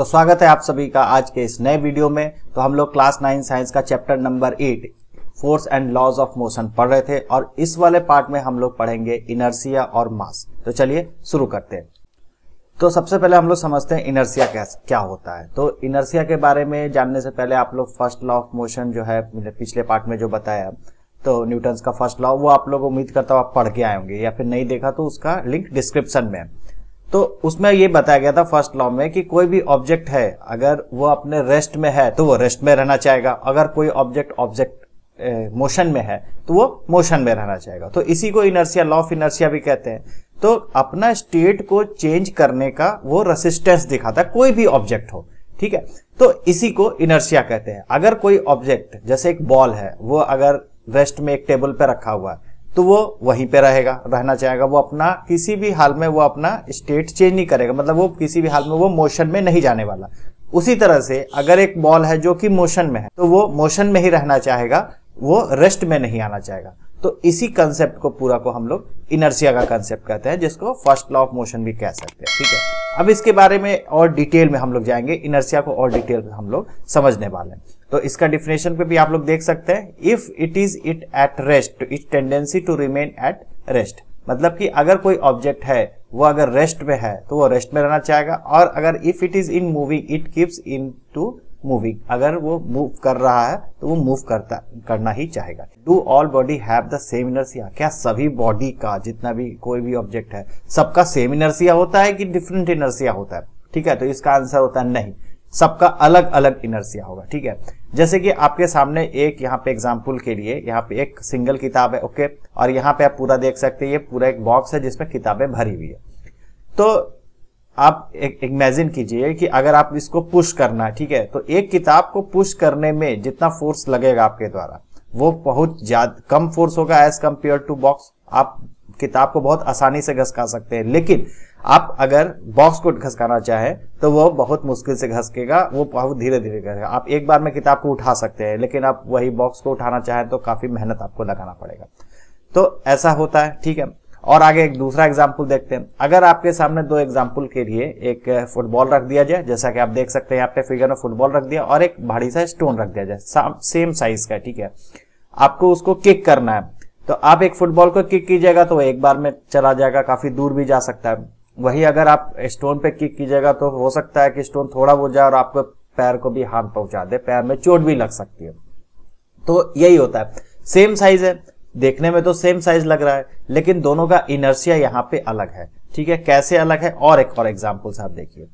तो स्वागत है आप सभी का आज के इस नए वीडियो में तो हम लोग क्लास नाइन साइंस का chapter number eight force and laws of motion पढ़ रहे थे और इस वाले पार्ट में हम लोग पढ़ेंगे इनर्सिया और मास तो चलिए शुरू करते हैं तो सबसे पहले हम लोग समझते हैं इनर्सिया क्या क्या होता है तो इनर्सिया के बारे में जानने से पहले आप लोग फर्स्ट लॉ ऑफ मोशन जो है पिछले पार्ट में जो बताया तो न्यूटन का फर्स्ट लॉ वो आप लोग उम्मीद करता हूँ आप पढ़ के आए होंगे या फिर नहीं देखा तो उसका लिंक डिस्क्रिप्शन में है तो उसमें ये बताया गया था फर्स्ट लॉ में कि कोई भी ऑब्जेक्ट है अगर वो अपने रेस्ट में है तो वो रेस्ट में रहना चाहेगा अगर कोई ऑब्जेक्ट ऑब्जेक्ट मोशन में है तो वो मोशन में रहना चाहेगा तो इसी को इनर्सिया लॉ ऑफ इनर्सिया भी कहते हैं तो अपना स्टेट को चेंज करने का वो रेसिस्टेंस दिखाता है कोई भी ऑब्जेक्ट हो ठीक है तो इसी को इनर्सिया कहते हैं अगर कोई ऑब्जेक्ट जैसे एक बॉल है वो अगर रेस्ट में एक टेबल पर रखा हुआ है तो वो वहीं पे रहेगा रहना चाहेगा वो अपना किसी भी हाल में वो अपना स्टेट चेंज नहीं करेगा मतलब वो किसी भी हाल में वो मोशन में नहीं जाने वाला उसी तरह से अगर एक बॉल है जो कि मोशन में है तो वो मोशन में ही रहना चाहेगा वो रेस्ट में नहीं आना चाहेगा तो इसी कंसेप्ट को पूरा को हम लोग इनर्सिया का कंसेप्ट कहते हैं जिसको फर्स्ट लॉ ऑफ मोशन भी कह सकते हैं ठीक है अब इसके बारे में और डिटेल में हम लोग जाएंगे इनर्सिया को और डिटेल में हम लोग समझने वाले हैं तो इसका डिफिनेशन पे भी आप लोग देख सकते हैं if it is it at rest it tendency to remain at rest मतलब कि अगर कोई ऑब्जेक्ट है वो अगर रेस्ट में है तो वो रेस्ट में रहना चाहेगा और अगर if it is in moving it keeps in to moving अगर वो मूव कर रहा है तो वो मूव करता करना ही चाहेगा do all body have the same inertia क्या सभी बॉडी का जितना भी कोई भी ऑब्जेक्ट है सबका सेम इनर्सिया होता है कि डिफरेंट इनर्सिया होता है ठीक है तो इसका आंसर होता है नहीं सबका अलग अलग इनर्सिया होगा ठीक है जैसे कि आपके सामने एक यहाँ पे एग्जाम्पल के लिए यहाँ पे एक सिंगल किताब है ओके और यहाँ पे आप पूरा देख सकते हैं ये पूरा एक बॉक्स है जिसमें किताबें भरी हुई है तो आप इमेजिन कीजिए कि अगर आप इसको पुश करना है ठीक है तो एक किताब को पुश करने में जितना फोर्स लगेगा आपके द्वारा वो बहुत ज्यादा कम फोर्स होगा एज कम्पेयर टू बॉक्स आप किताब को बहुत आसानी से घसका सकते हैं लेकिन आप अगर बॉक्स को घसकाना चाहे तो वो बहुत मुश्किल से घसकेगा वो बहुत धीरे धीरे करेगा आप एक बार में किताब को उठा सकते हैं लेकिन आप वही बॉक्स को उठाना चाहें तो काफी मेहनत आपको लगाना पड़ेगा तो ऐसा होता है ठीक है और आगे एक दूसरा एग्जाम्पल देखते हैं अगर आपके सामने दो एग्जाम्पल के लिए एक फुटबॉल रख दिया जाए जैसा कि आप देख सकते हैं यहाँ पे फिगर में फुटबॉल रख दिया और एक भारी सा स्टोन रख दिया जाए सेम साइज का ठीक है आपको उसको किक करना है तो आप एक फुटबॉल को किक कीजिएगा तो एक बार में चला जाएगा काफी दूर भी जा सकता है वही अगर आप स्टोन पे किक कीजिएगा तो हो सकता है कि स्टोन थोड़ा वो जाए और आपको पैर को भी हार्म पहुंचा दे पैर में चोट भी लग सकती है तो यही होता है सेम साइज है देखने में तो सेम साइज लग रहा है लेकिन दोनों का इनर्सिया यहाँ पे अलग है ठीक है कैसे अलग है और एक और एग्जाम्पल से आप देखिए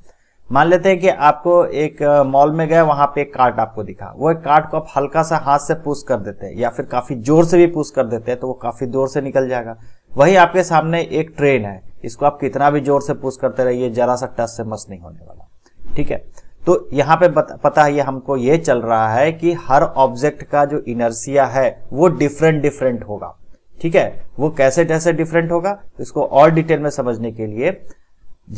मान लेते हैं कि आपको एक मॉल में गए वहां पे एक कार्ट आपको दिखा वो एक कार्ट को आप हल्का सा हाथ से पुश कर देते हैं या फिर काफी जोर से भी पुश कर देते हैं तो वो काफी दूर से निकल जाएगा वही आपके सामने एक ट्रेन है इसको आप कितना भी जोर से पुश करते रहिए जरा सा टच से मस नहीं होने वाला ठीक है तो यहाँ पे पता है हमको ये चल रहा है कि हर ऑब्जेक्ट का जो इनर्सिया है वो डिफरेंट डिफरेंट होगा ठीक है वो कैसे कैसे डिफरेंट होगा तो इसको और डिटेल में समझने के लिए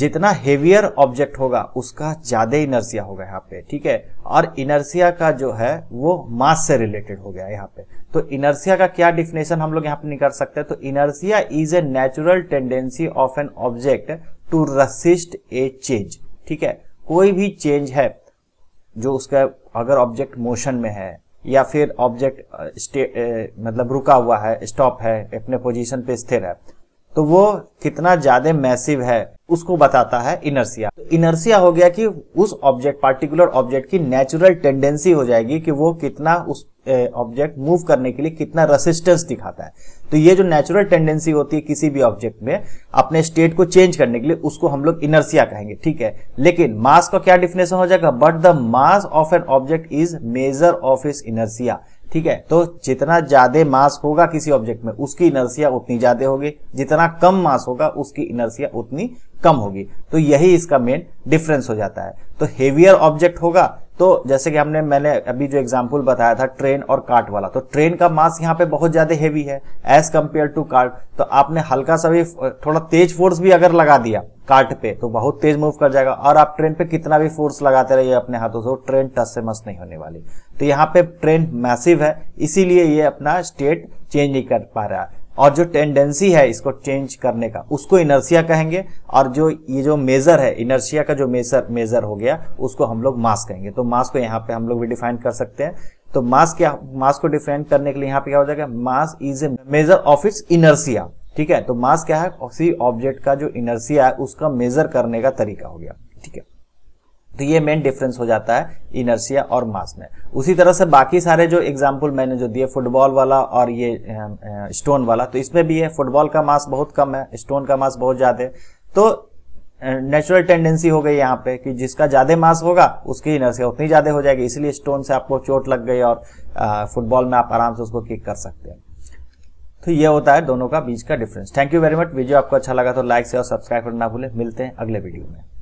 जितना हेवियर ऑब्जेक्ट होगा उसका ज्यादा इनर्सिया होगा यहाँ पे ठीक है और इनर्सिया का जो है वो मास से रिलेटेड हो गया यहाँ पे तो इनर्सिया का क्या डिफिनेशन हम लोग यहाँ पे निकाल सकते हैं तो inertia is a natural tendency of an object to resist a change ठीक है कोई भी चेंज है जो उसका अगर ऑब्जेक्ट मोशन में है या फिर ऑब्जेक्ट मतलब रुका हुआ है स्टॉप है अपने पोजीशन पे स्थिर है तो वो कितना ज्यादा मैसिव है उसको बताता है इनर्सिया तो इनर्सिया हो गया कि उस ऑब्जेक्ट पार्टिकुलर ऑब्जेक्ट की नेचुरल टेंडेंसी हो जाएगी कि वो कितना उस ऑब्जेक्ट मूव करने के लिए कितना रेसिस्टेंस दिखाता है तो ये जो नेचुरल टेंडेंसी होती है किसी भी ऑब्जेक्ट में अपने स्टेट को चेंज करने के लिए उसको हम लोग इनर्सिया कहेंगे ठीक है लेकिन मास का क्या डिफिनेशन हो जाएगा but the mass of an object is measure of is inertia ठीक है तो जितना ज्यादा मास होगा किसी ऑब्जेक्ट में उसकी इनर्सिया उतनी ज्यादा होगी जितना कम मास होगा उसकी इनर्सिया उतनी कम होगी तो यही इसका मेन डिफरेंस हो जाता है तो हेवियर ऑब्जेक्ट होगा तो जैसे कि हमने मैंने अभी जो एग्जाम्पल बताया था ट्रेन और कार्ट वाला तो ट्रेन का मास यहाँ पे बहुत ज्यादा हेवी है एज कंपेयर टू कार्ट तो आपने हल्का सा भी थोड़ा तेज फोर्स भी अगर लगा दिया काट पे तो बहुत तेज मूव कर जाएगा और आप ट्रेन पे कितना भी फोर्स लगाते रहिए अपने हाथों से ट्रेन टस से मस नहीं होने वाली तो यहाँ पे ट्रेन मैसिव है इसीलिए ये अपना स्टेट चेंज नहीं कर पा रहा है और जो टेंडेंसी है इसको चेंज करने का उसको इनर्सिया कहेंगे और जो ये जो मेजर है इनर्सिया का जो मेजर मेजर हो गया उसको हम लोग मास कहेंगे तो मास को यहाँ पे हम लोग भी डिफाइन कर सकते हैं तो मास क्या मास को डिफाइन करने के लिए यहाँ पे क्या हो जाएगा mass is a measure of its inertia ठीक है तो मास क्या है उसी ऑब्जेक्ट का जो इनर्सिया है उसका मेजर करने का तरीका हो गया ठीक है तो ये मेन डिफरेंस हो जाता है इनर्सिया और मास में उसी तरह से बाकी सारे जो एग्जाम्पल मैंने जो दिए फुटबॉल वाला और ये स्टोन वाला तो इसमें भी है फुटबॉल का मास बहुत कम है स्टोन का मास बहुत ज्यादा है तो नेचुरल टेंडेंसी हो गई यहाँ पे कि जिसका ज्यादा मास होगा उसकी इनर्सिया उतनी ज्यादा हो जाएगी इसलिए स्टोन से आपको चोट लग गई और फुटबॉल में आप आराम से उसको किक कर सकते हैं तो ये होता है दोनों का बीच का difference thank you very much video आपको अच्छा लगा तो लाइक से और सब्सक्राइब करना भूले मिलते हैं अगले वीडियो में